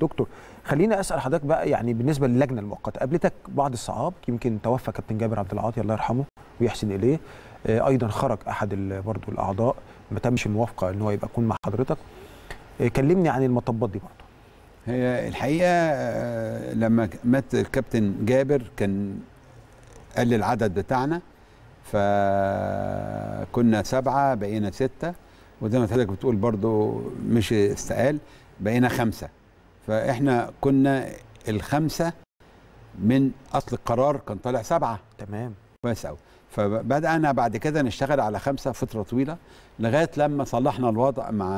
دكتور خليني اسال حضرتك بقى يعني بالنسبه للجنه المؤقته قابلتك بعض الصعاب يمكن توفى كابتن جابر عبد العاطي الله يرحمه ويحسن اليه آه، ايضا خرج احد برضه الاعضاء ما تمش الموافقه ان هو يبقى يكون مع حضرتك آه، كلمني عن المطبات دي برضه هي الحقيقه آه، لما مات الكابتن جابر كان قل العدد بتاعنا فكنا سبعه بقينا سته وزي ما حضرتك بتقول برضو مش استقال بقينا خمسه فاحنا كنا الخمسه من اصل القرار كان طالع سبعه تمام كويس قوي فبدانا بعد كده نشتغل على خمسه فتره طويله لغايه لما صلحنا الوضع مع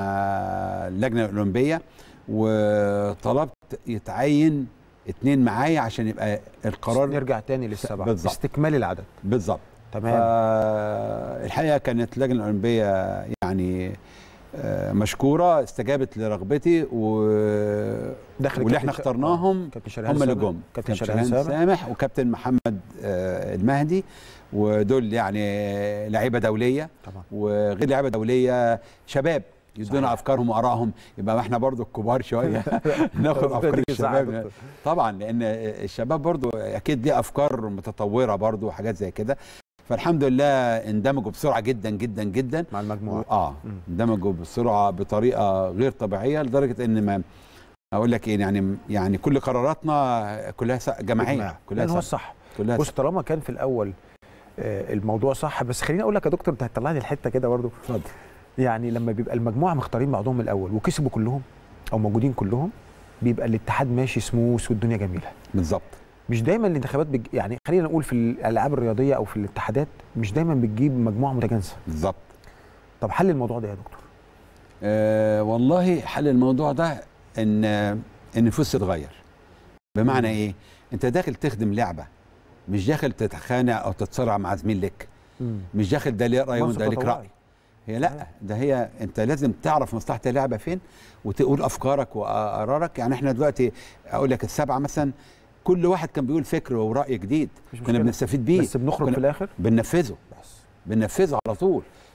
اللجنه الاولمبيه وطلبت يتعين اتنين معايا عشان يبقى القرار نرجع تاني للسبعه بالظبط استكمال العدد بالظبط تمام الحقيقه كانت اللجنه الاولمبيه يعني مشكوره استجابت لرغبتي و... واللي احنا اخترناهم آه، هم اللي جم كابتن شريهان سامح وكابتن محمد آه، المهدي ودول يعني لعيبه دوليه طبعا. وغير لعيبه دوليه شباب يدونا افكارهم وارائهم يبقى احنا برضو الكبار شويه ناخد افكار الشباب طبعا لان الشباب برضو اكيد ليه افكار متطوره برضو وحاجات زي كده فالحمد لله اندمجوا بسرعه جدا جدا جدا مع المجموعه اه اندمجوا بسرعه بطريقه غير طبيعيه لدرجه ان ما اقول لك ايه يعني يعني كل قراراتنا كلها جماعيه كلها صح, صح. كلها بص طالما كان في الاول آه، الموضوع صح بس خليني اقول لك يا دكتور انت هتطلعني الحته كده برضو اتفضل يعني لما بيبقى المجموعه مختارين بعضهم الاول وكسبوا كلهم او موجودين كلهم بيبقى الاتحاد ماشي سموس والدنيا جميله بالظبط مش دايما الانتخابات بج... يعني خلينا نقول في الالعاب الرياضيه او في الاتحادات مش دايما بتجيب مجموعه متجانسه بالظبط طب حل الموضوع ده إيه يا دكتور أه والله حل الموضوع ده ان النفوس تتغير بمعنى ايه انت داخل تخدم لعبه مش داخل تتخانق او تتصارع مع زميل لك مش داخل ده ليه راي وده ليك راي هي لا أيوة. ده هي انت لازم تعرف مصلحه اللعبه فين وتقول افكارك وقرارك يعني احنا دلوقتي اقول لك السبعه مثلا كل واحد كان بيقول فكر وراي جديد كنا بنستفيد بيه بس بنخرج في الاخر بننفذه بس بننفذه على طول